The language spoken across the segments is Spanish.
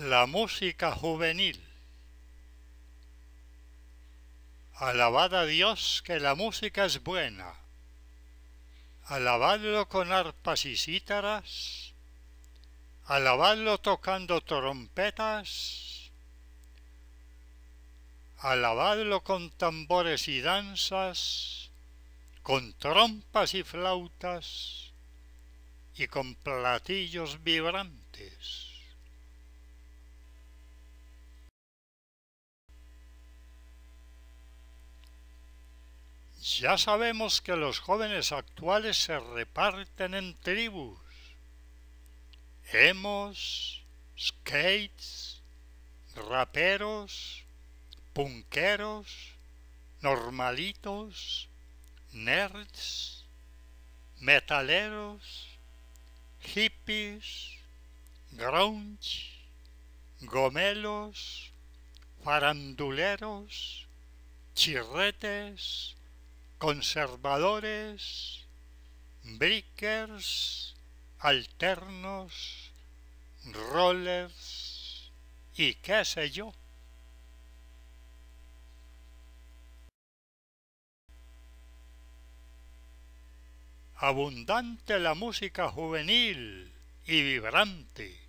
la música juvenil. Alabad a Dios que la música es buena. Alabadlo con arpas y cítaras. Alabadlo tocando trompetas. Alabadlo con tambores y danzas, con trompas y flautas y con platillos vibrantes. Ya sabemos que los jóvenes actuales se reparten en tribus. Hemos, skates, raperos, punqueros, normalitos, nerds, metaleros, hippies, grunge, gomelos, faranduleros, chirretes, conservadores, breakers, alternos, rollers y qué sé yo. Abundante la música juvenil y vibrante,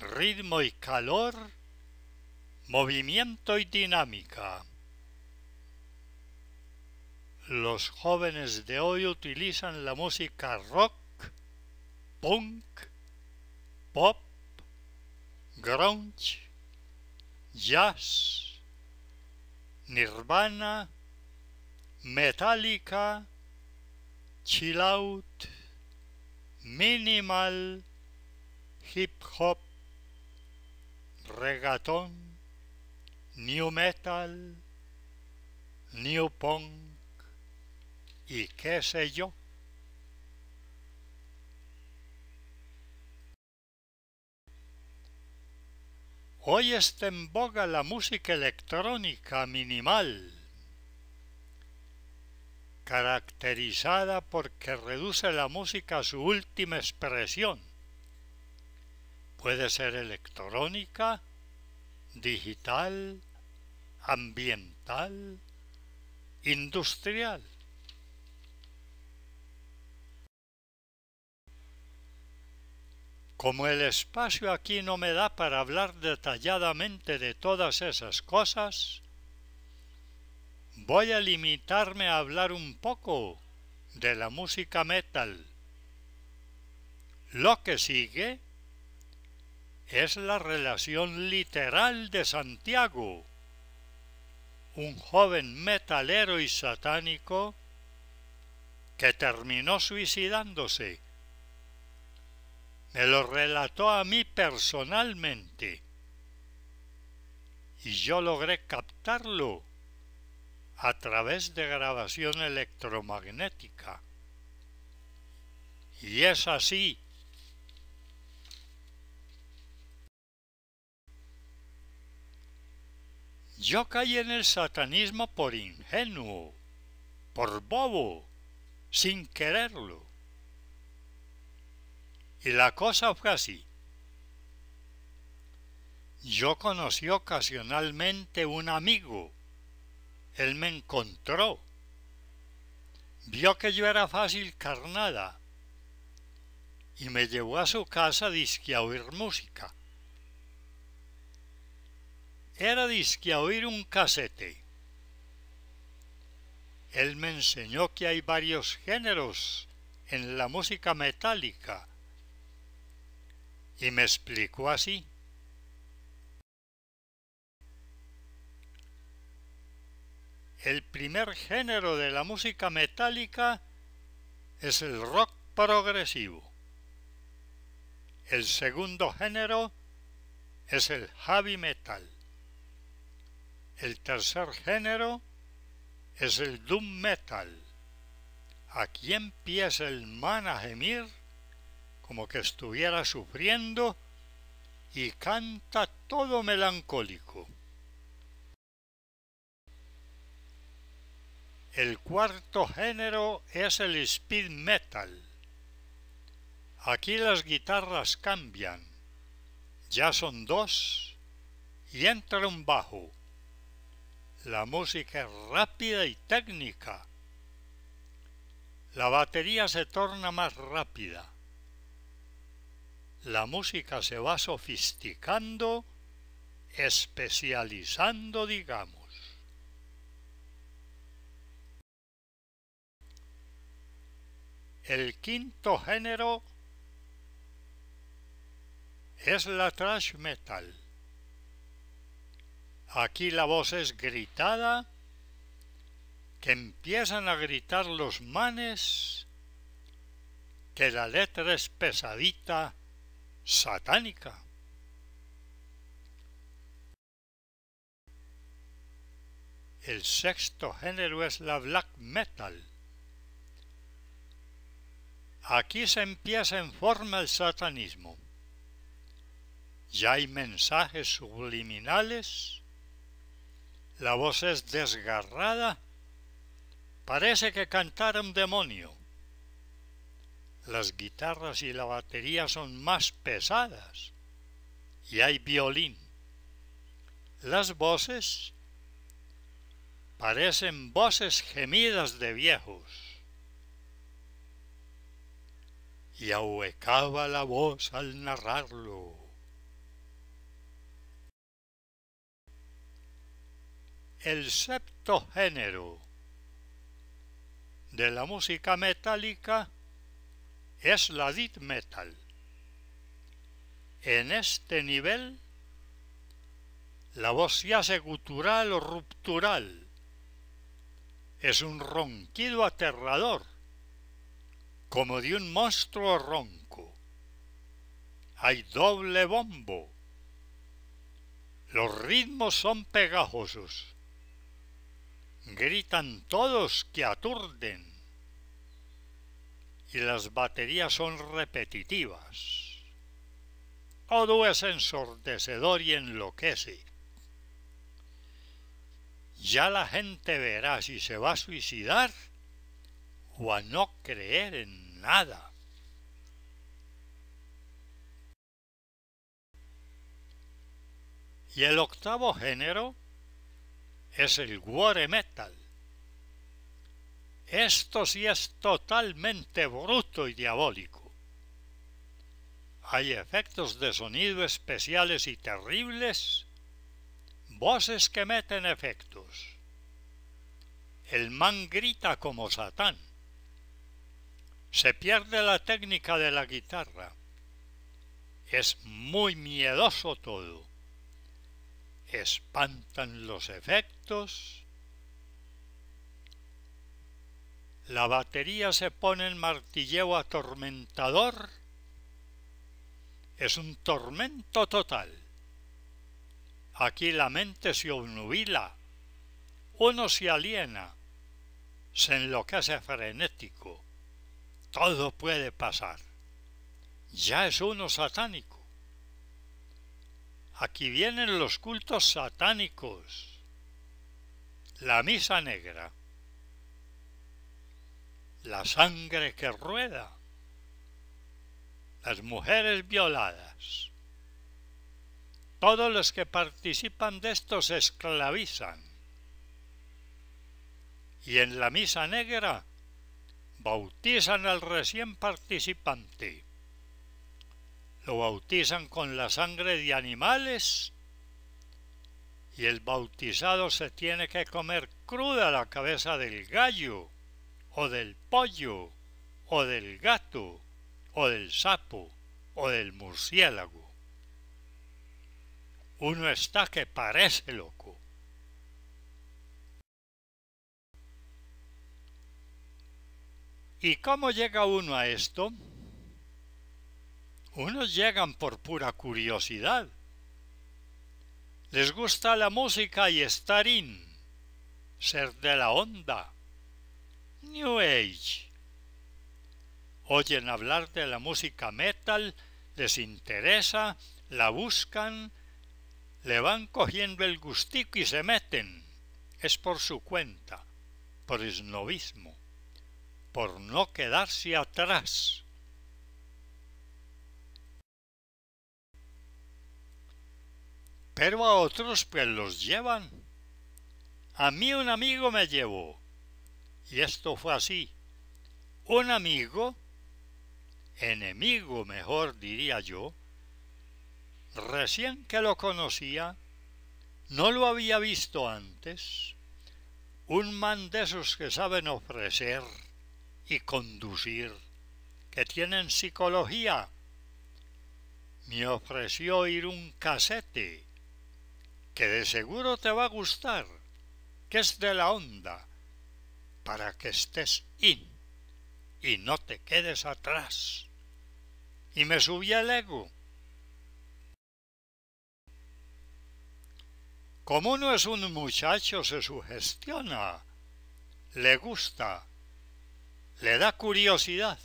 ritmo y calor, movimiento y dinámica los jóvenes de hoy utilizan la música rock, punk, pop, grunge, jazz, nirvana, metallica, chill out, minimal, hip hop, reggaeton, new metal, new punk, ¿Y qué sé yo? Hoy está en boga la música electrónica minimal, caracterizada porque reduce la música a su última expresión. Puede ser electrónica, digital, ambiental, industrial. Como el espacio aquí no me da para hablar detalladamente de todas esas cosas, voy a limitarme a hablar un poco de la música metal. Lo que sigue es la relación literal de Santiago, un joven metalero y satánico que terminó suicidándose me lo relató a mí personalmente y yo logré captarlo a través de grabación electromagnética. Y es así. Yo caí en el satanismo por ingenuo, por bobo, sin quererlo. Y la cosa fue así. Yo conocí ocasionalmente un amigo. Él me encontró. Vio que yo era fácil carnada y me llevó a su casa disque a oír música. Era disque a oír un casete. Él me enseñó que hay varios géneros en la música metálica y me explicó así. El primer género de la música metálica es el rock progresivo. El segundo género es el heavy metal. El tercer género es el doom metal. Aquí empieza el man como que estuviera sufriendo y canta todo melancólico. El cuarto género es el speed metal. Aquí las guitarras cambian. Ya son dos y entra un bajo. La música es rápida y técnica. La batería se torna más rápida la música se va sofisticando, especializando, digamos. El quinto género es la thrash metal. Aquí la voz es gritada, que empiezan a gritar los manes, que la letra es pesadita, satánica. El sexto género es la black metal. Aquí se empieza en forma el satanismo. Ya hay mensajes subliminales, la voz es desgarrada, parece que cantara un demonio las guitarras y la batería son más pesadas y hay violín. Las voces parecen voces gemidas de viejos. Y ahuecaba la voz al narrarlo. El septo género de la música metálica es la death metal. En este nivel, la voz se hace gutural o ruptural. Es un ronquido aterrador, como de un monstruo ronco. Hay doble bombo. Los ritmos son pegajosos. Gritan todos que aturden y las baterías son repetitivas. Todo es ensordecedor y enloquece. Ya la gente verá si se va a suicidar o a no creer en nada. Y el octavo género es el War Metal. Esto sí es totalmente bruto y diabólico. Hay efectos de sonido especiales y terribles, voces que meten efectos. El man grita como Satán. Se pierde la técnica de la guitarra. Es muy miedoso todo. Espantan los efectos la batería se pone en martilleo atormentador, es un tormento total. Aquí la mente se obnubila, uno se aliena, se enloquece frenético, todo puede pasar. Ya es uno satánico. Aquí vienen los cultos satánicos, la misa negra la sangre que rueda, las mujeres violadas. Todos los que participan de esto se esclavizan. Y en la misa negra bautizan al recién participante. Lo bautizan con la sangre de animales y el bautizado se tiene que comer cruda la cabeza del gallo o del pollo, o del gato, o del sapo, o del murciélago. Uno está que parece loco. ¿Y cómo llega uno a esto? Unos llegan por pura curiosidad. Les gusta la música y estar in, ser de la onda, New Age. Oyen hablar de la música metal, les interesa, la buscan, le van cogiendo el gustico y se meten. Es por su cuenta, por esnovismo, por no quedarse atrás. Pero a otros pues los llevan. A mí un amigo me llevó y esto fue así. Un amigo, enemigo mejor diría yo, recién que lo conocía, no lo había visto antes, un man de esos que saben ofrecer y conducir, que tienen psicología, me ofreció ir un casete, que de seguro te va a gustar, que es de la onda, para que estés in y no te quedes atrás. Y me subí al ego. Como uno es un muchacho, se sugestiona, le gusta, le da curiosidad.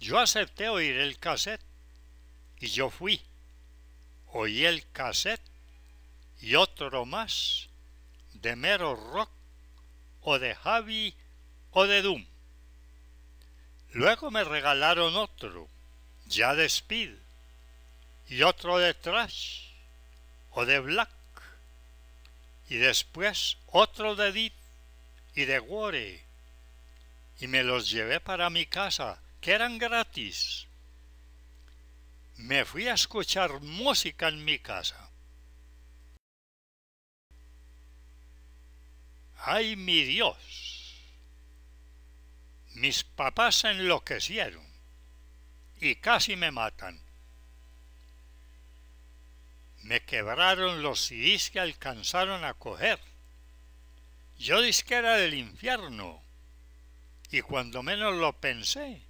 Yo acepté oír el cassette y yo fui. Oí el cassette y otro más de mero rock o de Javi o de Doom. Luego me regalaron otro, ya de Speed, y otro de Trash o de Black, y después otro de DIT y de Gore, y me los llevé para mi casa, que eran gratis. Me fui a escuchar música en mi casa. ¡Ay, mi Dios! Mis papás se enloquecieron y casi me matan. Me quebraron los CDs que alcanzaron a coger. Yo dije que era del infierno y cuando menos lo pensé,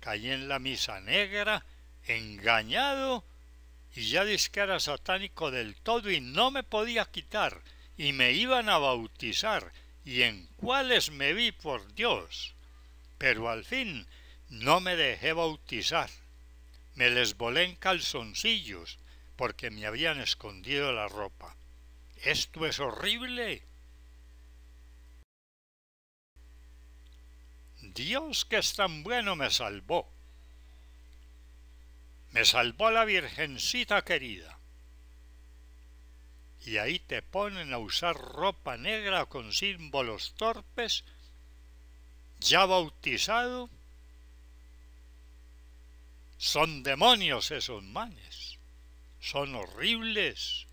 caí en la misa negra, engañado y ya que era satánico del todo y no me podía quitar y me iban a bautizar y en cuáles me vi por Dios. Pero al fin no me dejé bautizar. Me les volé en calzoncillos porque me habían escondido la ropa. Esto es horrible. Dios que es tan bueno me salvó. Me salvó la Virgencita querida y ahí te ponen a usar ropa negra con símbolos torpes, ya bautizado, son demonios esos manes, son horribles.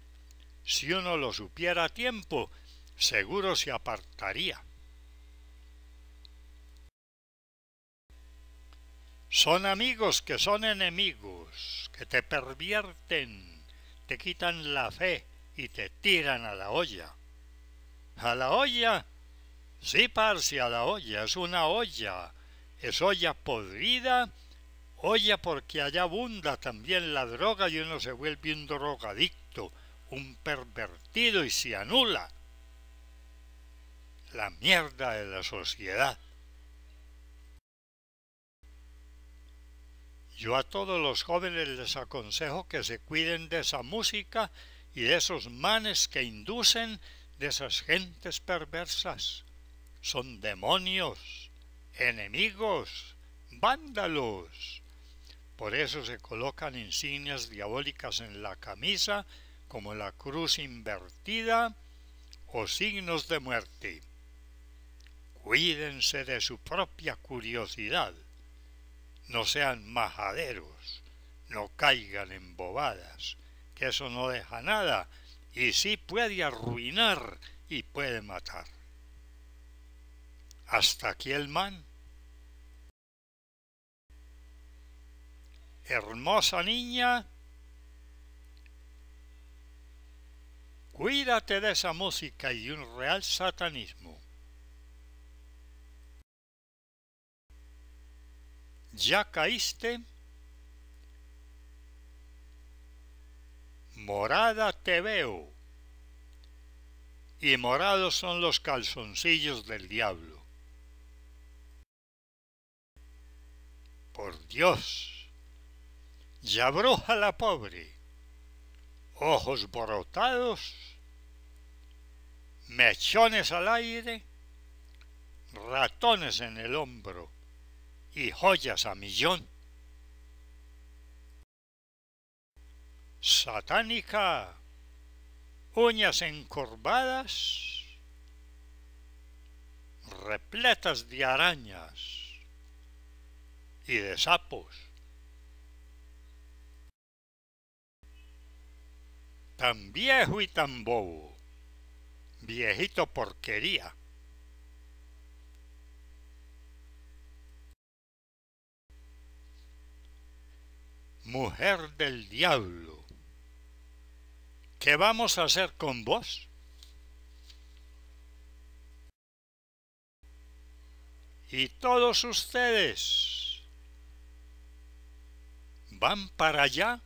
Si uno lo supiera a tiempo, seguro se apartaría. Son amigos que son enemigos, que te pervierten, te quitan la fe, y te tiran a la olla. ¿A la olla? Sí, parsi a la olla, es una olla. Es olla podrida, olla porque allá abunda también la droga y uno se vuelve un drogadicto, un pervertido y se anula. La mierda de la sociedad. Yo a todos los jóvenes les aconsejo que se cuiden de esa música y de esos manes que inducen de esas gentes perversas. Son demonios, enemigos, vándalos. Por eso se colocan insignias diabólicas en la camisa, como la cruz invertida o signos de muerte. Cuídense de su propia curiosidad. No sean majaderos, no caigan en bobadas eso no deja nada, y sí puede arruinar y puede matar. Hasta aquí el man. Hermosa niña, cuídate de esa música y un real satanismo. ¿Ya caíste? morada te veo. Y morados son los calzoncillos del diablo. Por Dios, bruja la pobre, ojos borotados, mechones al aire, ratones en el hombro y joyas a millón. satánica, uñas encorvadas, repletas de arañas y de sapos. Tan viejo y tan bobo, viejito porquería. Mujer del diablo ¿Qué vamos a hacer con vos? Y todos ustedes van para allá